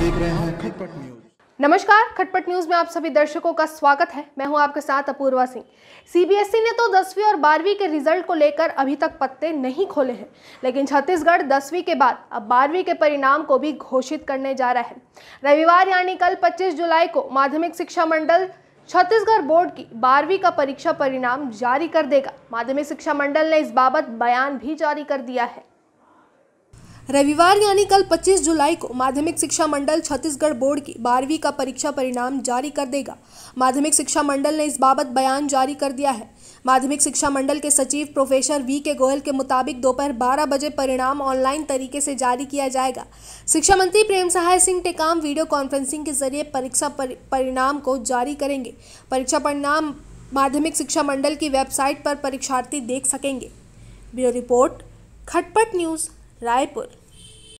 देख रहे हैं खटपट न्यूज नमस्कार खटपट न्यूज में आप सभी दर्शकों का स्वागत है मैं हूं आपके साथ अपूर्वा सिंह सीबीएसई ने तो दसवीं और बारहवीं के रिजल्ट को लेकर अभी तक पत्ते नहीं खोले हैं लेकिन छत्तीसगढ़ दसवीं के बाद अब बारहवीं के परिणाम को भी घोषित करने जा रहा है रविवार यानी कल 25 जुलाई को माध्यमिक शिक्षा मंडल छत्तीसगढ़ बोर्ड की बारहवीं का परीक्षा परिणाम जारी कर देगा माध्यमिक शिक्षा मंडल ने इस बाबत बयान भी जारी कर दिया है रविवार यानी कल 25 जुलाई को माध्यमिक शिक्षा मंडल छत्तीसगढ़ बोर्ड की बारहवीं का परीक्षा परिणाम जारी कर देगा माध्यमिक शिक्षा मंडल ने इस बाबत बयान जारी कर दिया है माध्यमिक शिक्षा मंडल के सचिव प्रोफेसर वी के गोयल के मुताबिक दोपहर 12 बजे परिणाम ऑनलाइन तरीके से जारी किया जाएगा शिक्षा मंत्री प्रेम सहाय सिंह टेकाम वीडियो कॉन्फ्रेंसिंग के जरिए परीक्षा परिणाम को जारी करेंगे परीक्षा परिणाम माध्यमिक शिक्षा मंडल की वेबसाइट पर परीक्षार्थी देख सकेंगे bureau report Khatpat News Raipur